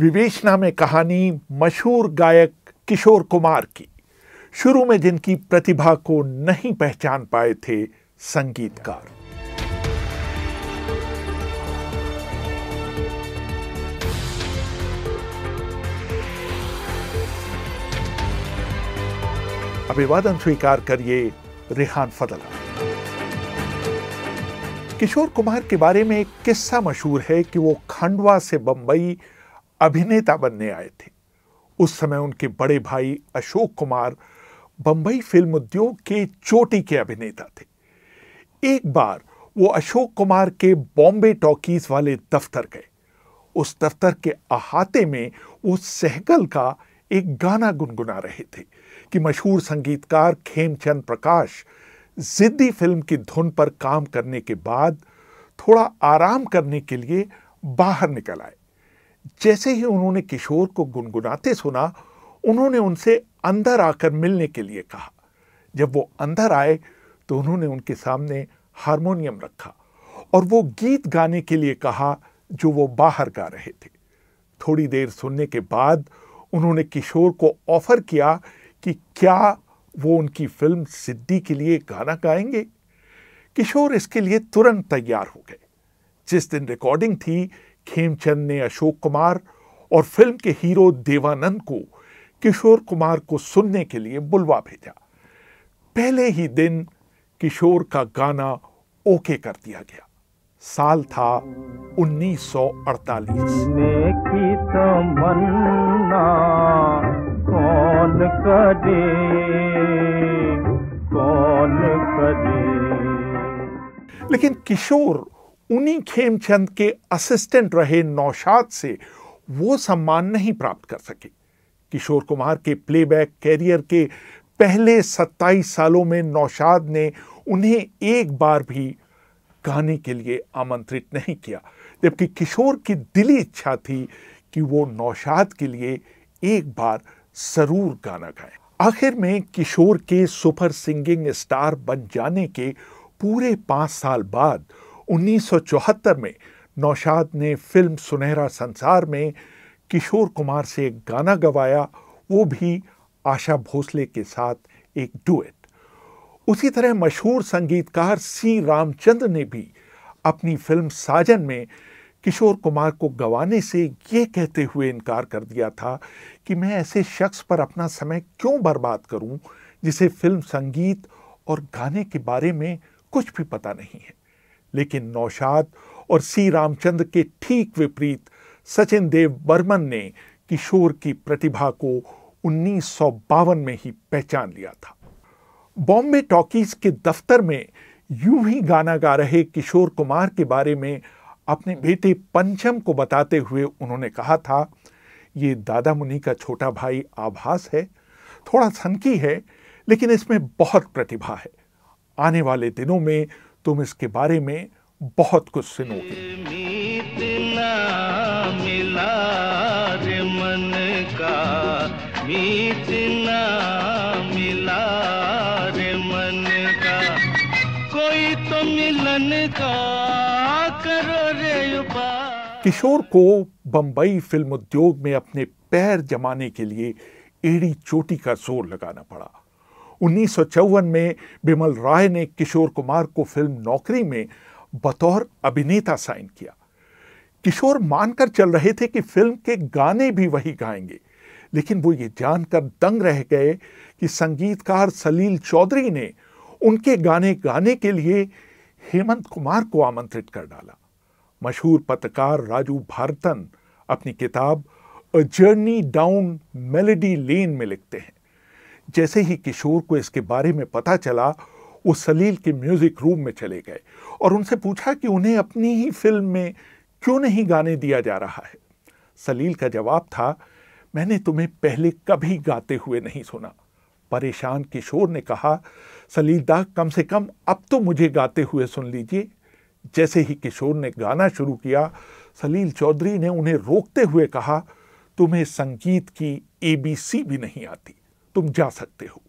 विवेचना में कहानी मशहूर गायक किशोर कुमार की शुरू में जिनकी प्रतिभा को नहीं पहचान पाए थे संगीतकार अभिवादन स्वीकार करिए रिहान फतला किशोर कुमार के बारे में एक किस्सा मशहूर है कि वो खंडवा से बंबई अभिनेता बनने आए थे उस समय उनके बड़े भाई अशोक कुमार बंबई फिल्म उद्योग के चोटी के अभिनेता थे एक बार वो अशोक कुमार के बॉम्बे टॉकीज वाले दफ्तर गए उस दफ्तर के अहाते में वो सहगल का एक गाना गुनगुना रहे थे कि मशहूर संगीतकार खेमचंद प्रकाश जिद्दी फिल्म की धुन पर काम करने के बाद थोड़ा आराम करने के लिए बाहर निकल आए जैसे ही उन्होंने किशोर को गुनगुनाते सुना उन्होंने उनसे अंदर आकर मिलने के लिए कहा जब वो अंदर आए तो उन्होंने उनके सामने हारमोनियम रखा और वो गीत गाने के लिए कहा जो वो बाहर गा रहे थे थोड़ी देर सुनने के बाद उन्होंने किशोर को ऑफर किया कि क्या वो उनकी फिल्म सिद्धि के लिए गाना गाएंगे किशोर इसके लिए तुरंत तैयार हो गए जिस दिन रिकॉर्डिंग थी खेमचंद ने अशोक कुमार और फिल्म के हीरो देवानंद को किशोर कुमार को सुनने के लिए बुलवा भेजा पहले ही दिन किशोर का गाना ओके कर दिया गया साल था 1948 की तो कौन करे कौन करे लेकिन किशोर उन्हीं खेमचंद के असिस्टेंट रहे नौशाद से वो सम्मान नहीं प्राप्त कर सके किशोर कुमार के प्लेबैक कैरियर के पहले 27 सालों में नौशाद ने उन्हें एक बार भी गाने के लिए आमंत्रित नहीं किया जबकि किशोर की दिली इच्छा थी कि वो नौशाद के लिए एक बार ज़रूर गाना गाए आखिर में किशोर के सुपर सिंगिंग स्टार बन जाने के पूरे पांच साल बाद 1974 में नौशाद ने फिल्म सुनहरा संसार में किशोर कुमार से एक गाना गवाया वो भी आशा भोसले के साथ एक डुएट उसी तरह मशहूर संगीतकार सी रामचंद्र ने भी अपनी फिल्म साजन में किशोर कुमार को गवाने से ये कहते हुए इनकार कर दिया था कि मैं ऐसे शख्स पर अपना समय क्यों बर्बाद करूं जिसे फिल्म संगीत और गाने के बारे में कुछ भी पता नहीं है लेकिन नौशाद और सी रामचंद्र के ठीक विपरीत सचिन देव बर्मन ने किशोर की प्रतिभा को उन्नीस में ही पहचान लिया था बॉम्बे टॉकीज के दफ्तर में यूं ही गाना गा रहे किशोर कुमार के बारे में अपने बेटे पंचम को बताते हुए उन्होंने कहा था ये दादा मुनि का छोटा भाई आभास है थोड़ा सनकी है लेकिन इसमें बहुत प्रतिभा है आने वाले दिनों में तुम इसके बारे में बहुत कुछ सुनोगे मिला कोई तो मिलन का करो रे किशोर को बंबई फिल्म उद्योग में अपने पैर जमाने के लिए एड़ी चोटी का जोर लगाना पड़ा उन्नीस में बिमल राय ने किशोर कुमार को फिल्म नौकरी में बतौर अभिनेता साइन किया किशोर मानकर चल रहे थे कि फिल्म के गाने भी वही गाएंगे लेकिन वो ये जानकर दंग रह गए कि संगीतकार सलील चौधरी ने उनके गाने गाने के लिए हेमंत कुमार को आमंत्रित कर डाला मशहूर पत्रकार राजू भारतन अपनी किताब a journey down melody lane में लिखते हैं जैसे ही किशोर को इसके बारे में पता चला वो सलील के म्यूज़िक रूम में चले गए और उनसे पूछा कि उन्हें अपनी ही फिल्म में क्यों नहीं गाने दिया जा रहा है सलील का जवाब था मैंने तुम्हें पहले कभी गाते हुए नहीं सुना परेशान किशोर ने कहा सलील दा कम से कम अब तो मुझे गाते हुए सुन लीजिए जैसे ही किशोर ने गाना शुरू किया सलील चौधरी ने उन्हें रोकते हुए कहा तुम्हें संगीत की एबीसी भी नहीं आती तुम जा सकते हो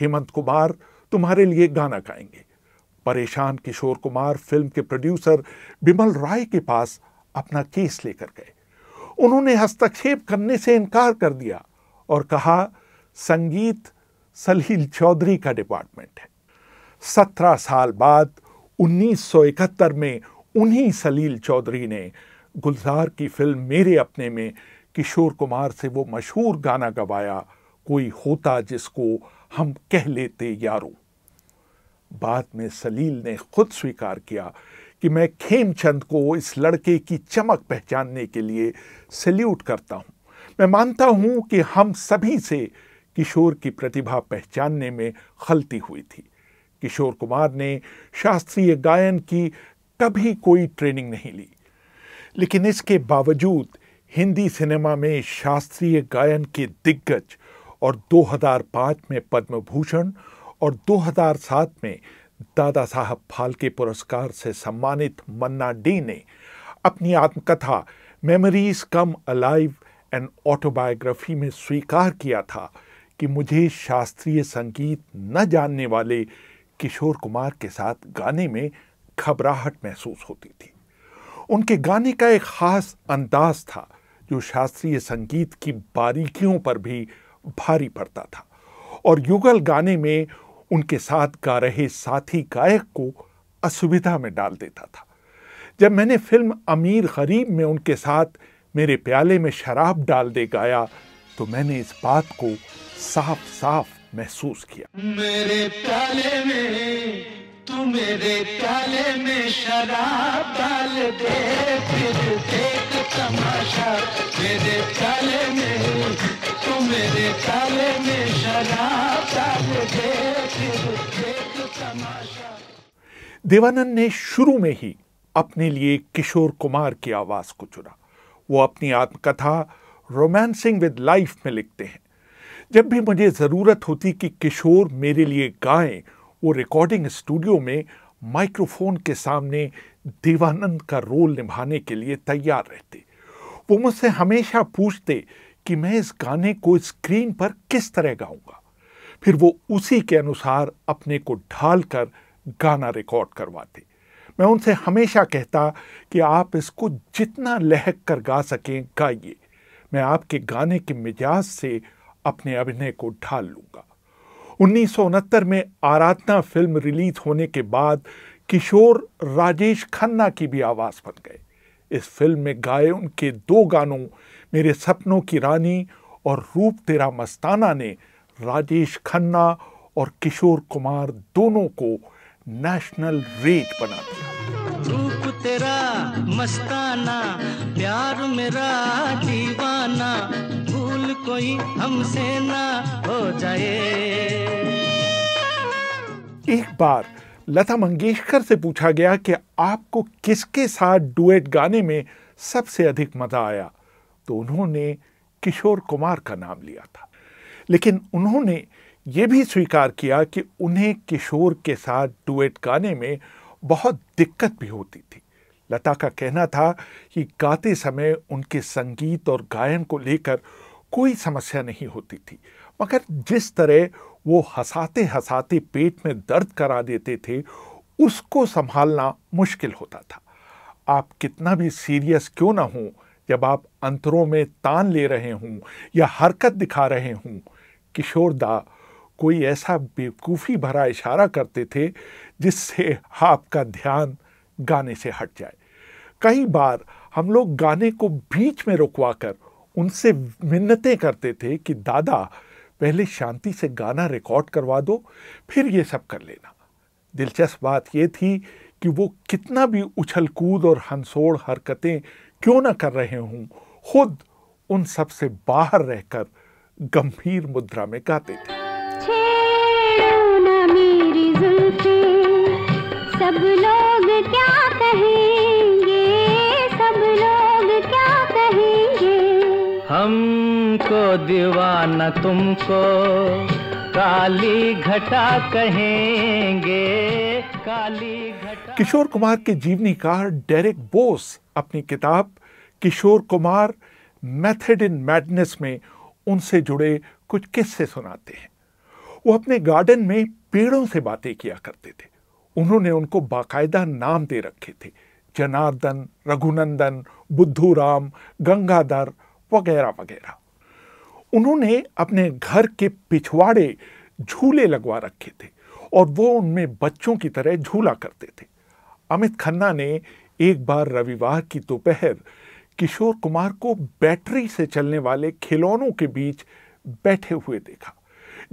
हेमंत कुमार तुम्हारे लिए गाना गाएंगे परेशान किशोर कुमार फिल्म के प्रोड्यूसर बिमल राय के पास अपना केस लेकर गए उन्होंने हस्तक्षेप करने से इनकार कर दिया और कहा संगीत सलील चौधरी का डिपार्टमेंट है सत्रह साल बाद 1971 में उन्हीं सलील चौधरी ने गुलजार की फिल्म मेरे अपने में किशोर कुमार से वो मशहूर गाना गवाया कोई होता जिसको हम कह लेते यारो बाद में सलील ने खुद स्वीकार किया कि मैं खेमचंद को इस लड़के की चमक पहचानने के लिए सल्यूट करता हूं मैं मानता हूं कि हम सभी से किशोर की प्रतिभा पहचानने में खलती हुई थी किशोर कुमार ने शास्त्रीय गायन की कभी कोई ट्रेनिंग नहीं ली लेकिन इसके बावजूद हिंदी सिनेमा में शास्त्रीय गायन के दिग्गज और 2005 में पद्म भूषण और 2007 में दादा साहब फाल्के पुरस्कार से सम्मानित मन्ना डे ने अपनी आत्मकथा memories come alive and autobiography में स्वीकार किया था कि मुझे शास्त्रीय संगीत न जानने वाले किशोर कुमार के साथ गाने में घबराहट महसूस होती थी उनके गाने का एक ख़ास अंदाज था जो शास्त्रीय संगीत की बारीकियों पर भी भारी पड़ता था और युगल गाने में उनके साथ गा रहे साथी गायक को असुविधा में डाल देता था जब मैंने फिल्म अमीर गरीब में उनके साथ मेरे प्याले में शराब डाल दे गाया तो मैंने इस बात को साफ साफ महसूस किया मेरे प्याले में तू मेरे प्याले में शराब डाल दे फिर देख तमाशा मेरे प्याले में शराब देवानंद ने शुरू में ही अपने लिए किशोर कुमार की आवाज को चुना वो अपनी आत्मकथा रोमांसिंग विद लाइफ में लिखते हैं जब भी मुझे ज़रूरत होती कि किशोर मेरे लिए गाएं वो रिकॉर्डिंग स्टूडियो में माइक्रोफोन के सामने देवानंद का रोल निभाने के लिए तैयार रहते वो मुझसे हमेशा पूछते कि मैं इस गाने को स्क्रीन पर किस तरह गाऊंगा फिर वो उसी के अनुसार अपने को ढाल कर गाना रिकॉर्ड करवाते मैं उनसे हमेशा कहता कि आप इसको जितना लहक कर गा सकें गाइए मैं आपके गाने के मिजाज से अपने अभिनय को ढाल लूंगा उन्नीस में आराधना फिल्म रिलीज होने के बाद किशोर राजेश खन्ना की भी आवाज़ बन गए इस फिल्म में गाए उनके दो गानों मेरे सपनों की रानी और रूप तेरा मस्ताना ने राजेश खन्ना और किशोर कुमार दोनों को नेशनल रेट बना दिया रूप तेरा मस्ताना प्यार मेरा दीवाना भूल कोई हमसे ना हो जाए एक बार लता मंगेशकर से पूछा गया कि आपको किसके साथ डुएट गाने में सबसे अधिक मजा आया तो उन्होंने किशोर कुमार का नाम लिया था लेकिन उन्होंने ये भी स्वीकार किया कि उन्हें किशोर के साथ डुएट गाने में बहुत दिक्कत भी होती थी लता का कहना था कि गाते समय उनके संगीत और गायन को लेकर कोई समस्या नहीं होती थी मगर जिस तरह वो हंसाते हंसाते पेट में दर्द करा देते थे उसको संभालना मुश्किल होता था आप कितना भी सीरियस क्यों ना हों जब आप अंतरों में तान ले रहे हों या हरकत दिखा रहे हों किशोर दा कोई ऐसा बेवकूफ़ी भरा इशारा करते थे जिससे आपका ध्यान गाने से हट जाए कई बार हम लोग गाने को बीच में रुकवा कर उनसे मिन्नतें करते थे कि दादा पहले शांति से गाना रिकॉर्ड करवा दो फिर ये सब कर लेना दिलचस्प बात ये थी कि वो कितना भी उछल कूद और हंसोड़ हरकतें क्यों ना कर रहे हूं खुद उन सब से बाहर रहकर गंभीर मुद्रा में गाते थे सब लोग क्या कहेंगे सब लोग क्या कहेंगे हमको दीवाना तुमको काली घटा कहेंगे काली घटा किशोर कुमार के जीवनी का डेरेक बोस अपनी किताब Kishore Kumar method in madness में उनसे जुड़े कुछ किस्से सुनाते हैं वो अपने गार्डन में पेड़ों से बातें किया करते थे उन्होंने उनको बाकायदा नाम दे रखे थे जनार्दन रघुनंदन बुद्धू राम गंगाधर वगैरह वगैरह उन्होंने अपने घर के पिछवाड़े झूले लगवा रखे थे और वो उनमें बच्चों की तरह झूला करते थे अमित खन्ना ने एक बार रविवार की दोपहर किशोर कुमार को बैटरी से चलने वाले खिलौनों के बीच बैठे हुए देखा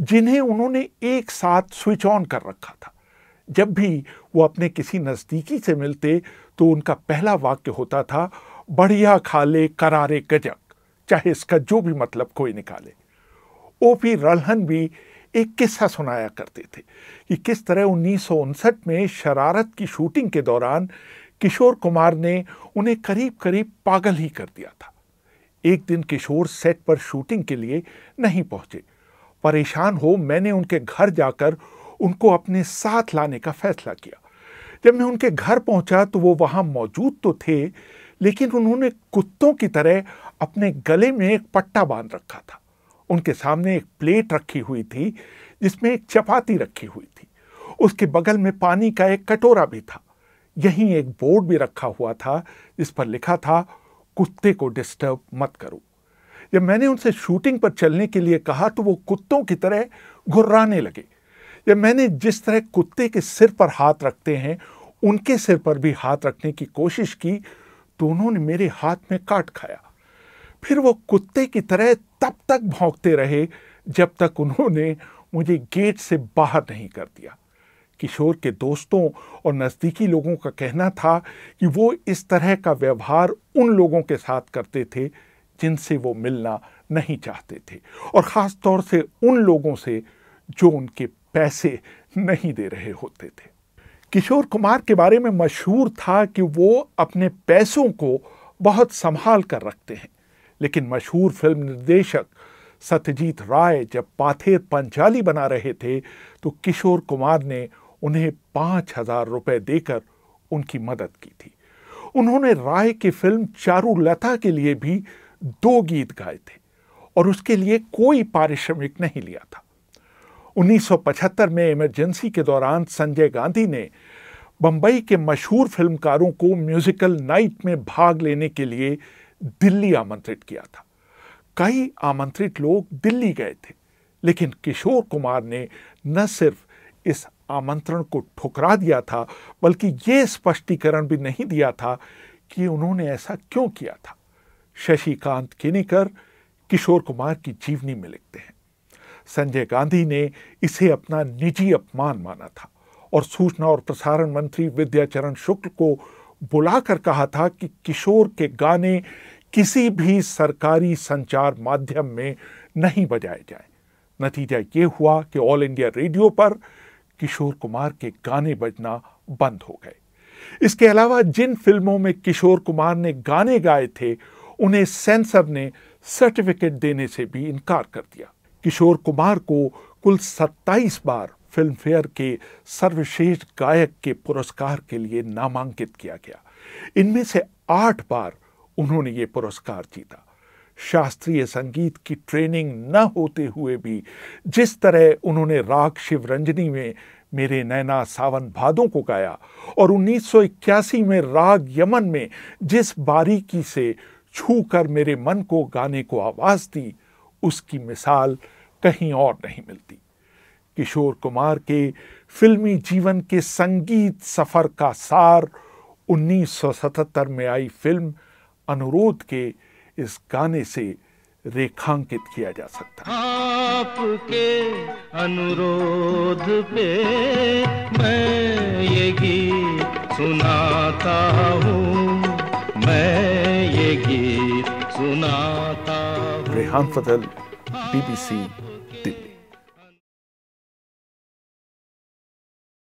जिन्हें उन्होंने एक साथ स्विच ऑन कर रखा था जब भी वो अपने किसी नज़दीकी से मिलते तो उनका पहला वाक्य होता था बढ़िया खा ले करारे गजक चाहे इसका जो भी मतलब कोई निकाले ओ पी रलहन भी एक किस्सा सुनाया करते थे कि किस तरह उन्नीस में शरारत की शूटिंग के दौरान किशोर कुमार ने उन्हें करीब करीब पागल ही कर दिया था एक दिन किशोर सेट पर शूटिंग के लिए नहीं पहुंचे परेशान हो मैंने उनके घर जाकर उनको अपने साथ लाने का फैसला किया जब मैं उनके घर पहुंचा तो वो वहां मौजूद तो थे लेकिन उन्होंने कुत्तों की तरह अपने गले में एक पट्टा बांध रखा था उनके सामने एक प्लेट रखी हुई थी जिसमें एक चपाती रखी हुई थी उसके बगल में पानी का एक कटोरा भी था यहीं एक बोर्ड भी रखा हुआ था जिस पर लिखा था कुत्ते को डिस्टर्ब मत करो जब मैंने उनसे शूटिंग पर चलने के लिए कहा तो वो कुत्तों की तरह घुर्राने लगे जब मैंने जिस तरह कुत्ते के सिर पर हाथ रखते हैं उनके सिर पर भी हाथ रखने की कोशिश की तो उन्होंने मेरे हाथ में काट खाया फिर वो कुत्ते की तरह तब तक भौंकते रहे जब तक उन्होंने मुझे गेट से बाहर नहीं कर दिया किशोर के दोस्तों और नज़दीकी लोगों का कहना था कि वो इस तरह का व्यवहार उन लोगों के साथ करते थे जिनसे वो मिलना नहीं चाहते थे और ख़ास तौर से उन लोगों से जो उनके पैसे नहीं दे रहे होते थे किशोर कुमार के बारे में मशहूर था कि वो अपने पैसों को बहुत संभाल कर रखते हैं लेकिन मशहूर फिल्म निर्देशक सत्यजीत राय जब पाथेर पंचाली बना रहे थे तो किशोर कुमार ने उन्हें पांच हजार रुपए देकर उनकी मदद की थी उन्होंने राय की फिल्म चारूलता के लिए भी दो गीत गाए थे और उसके लिए कोई पारिश्रमिक नहीं लिया था 1975 में इमरजेंसी के दौरान संजय गांधी ने बंबई के मशहूर फिल्मकारों को म्यूजिकल नाइट में भाग लेने के लिए दिल्ली आमंत्रित किया था कई आमंत्रित लोग दिल्ली गए थे लेकिन किशोर कुमार ने न सिर्फ इस आमंत्रण को ठुकरा दिया था बल्कि ये स्पष्टीकरण भी नहीं दिया था कि उन्होंने ऐसा क्यों किया था शशिकांत किनीकर किशोर कुमार की जीवनी में लिखते हैं संजय गांधी ने इसे अपना निजी अपमान माना था और सूचना और प्रसारण मंत्री विद्याचरण शुक्ल को बुलाकर कहा था कि किशोर के गाने किसी भी सरकारी संचार माध्यम में नहीं बजाए जाएं। नतीजा ये हुआ कि ऑल इंडिया रेडियो पर किशोर कुमार के गाने बजना बंद हो गए इसके अलावा जिन फिल्मों में किशोर कुमार ने गाने गाए थे उन्हें सेंसर ने सर्टिफिकेट देने से भी इनकार कर दिया किशोर कुमार को कुल 27 बार फिल्म फेयर के सर्वश्रेष्ठ गायक के पुरस्कार के लिए नामांकित किया गया इनमें से आठ बार उन्होंने ये पुरस्कार जीता शास्त्रीय संगीत की ट्रेनिंग न होते हुए भी जिस तरह उन्होंने राग शिवरंजनी में मेरे नैना सावन भादों को गाया और 1981 में राग यमन में जिस बारीकी से छू कर मेरे मन को गाने को आवाज़ दी उसकी मिसाल कहीं और नहीं मिलती किशोर कुमार के फिल्मी जीवन के संगीत सफ़र का सार 1977 में आई फिल्म अनुरोध के इस गाने से रेखांकित किया जा सकता है आपके अनुरोध पे मैं ये गीत सुनाता हूँ मैं ये गीत सुनाता रेहान फजल बीबीसी